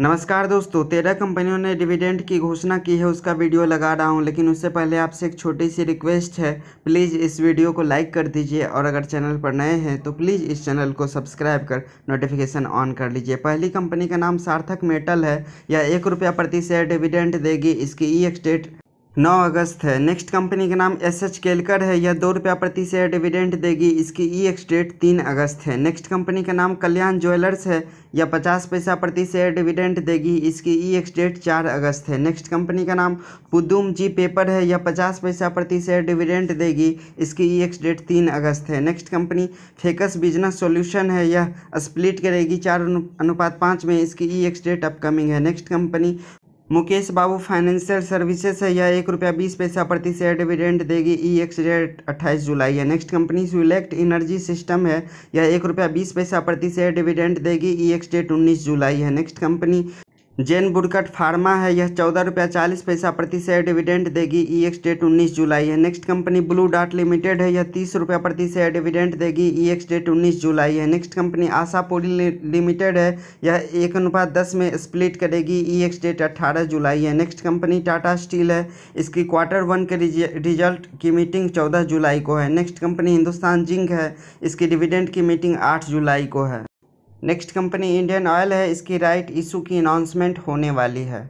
नमस्कार दोस्तों तेरह कंपनियों ने डिविडेंड की घोषणा की है उसका वीडियो लगा रहा हूं लेकिन उससे पहले आपसे एक छोटी सी रिक्वेस्ट है प्लीज़ इस वीडियो को लाइक कर दीजिए और अगर चैनल पर नए हैं तो प्लीज़ इस चैनल को सब्सक्राइब कर नोटिफिकेशन ऑन कर लीजिए पहली कंपनी का नाम सार्थक मेटल है यह एक रुपया प्रति शेयर डिविडेंट देगी इसकी ई एक्सटेट नौ अगस्त है नेक्स्ट कंपनी का नाम एस एच केलकर है यह दो रुपया प्रति शेयर डिविडेंट देगी इसकी ई एक्स डेट तीन अगस्त है नेक्स्ट कंपनी का नाम कल्याण ज्वेलर्स है यह पचास पैसा प्रति शेयर डिविडेंट देगी इसकी ई एक्स डेट चार अगस्त है नेक्स्ट कंपनी का नाम पुदुम जी पेपर है यह पचास पैसा प्रति शेयर डिविडेंट देगी इसकी ई एक्स डेट तीन अगस्त है नेक्स्ट कंपनी फेकस बिजनेस सोल्यूशन है यह स्प्लिट करेगी चार अनुपात पाँच में इसकी ई एक्स डेट अपकमिंग है next company Mukesh Babu financial services e है यह एक रुपया बीस पैसा प्रति शेयर डिविडेंड देगी ई एक्स डेट अट्ठाईस जुलाई है नेक्स्ट कंपनी सुलेक्ट एनर्जी सिस्टम है यह एक रुपया बीस पैसा प्रति शेयर डिविडेंड देगी ई एक्स डेट उन्नीस जुलाई है next company Jenburkt pharma है यह चौदह रुपया चालीस पैसा प्रति शेयर डिविडेंड देगी ई एक्स डेट उन्नीस जुलाई है next company blue dot limited है यह तीस रुपया प्रति शेयर डिविडेंड देगी ई एक्स डेट उन्नीस जुलाई है नेक्स्ट कंपनी आशापुरी लिमिटेड है यह एक अनुपात दस में स्प्लिट करेगी ई e एक्स डेट अट्ठारह जुलाई है नेक्स्ट कंपनी टाटा स्टील है इसकी क्वार्टर वन के रिजल्ट की मीटिंग चौदह जुलाई को है नेक्स्ट कंपनी हिंदुस्तान जिंक है इसकी डिविडेंड की मीटिंग आठ जुलाई को है नेक्स्ट कंपनी इंडियन ऑयल है इसकी राइट इशू की अनाउंसमेंट होने वाली है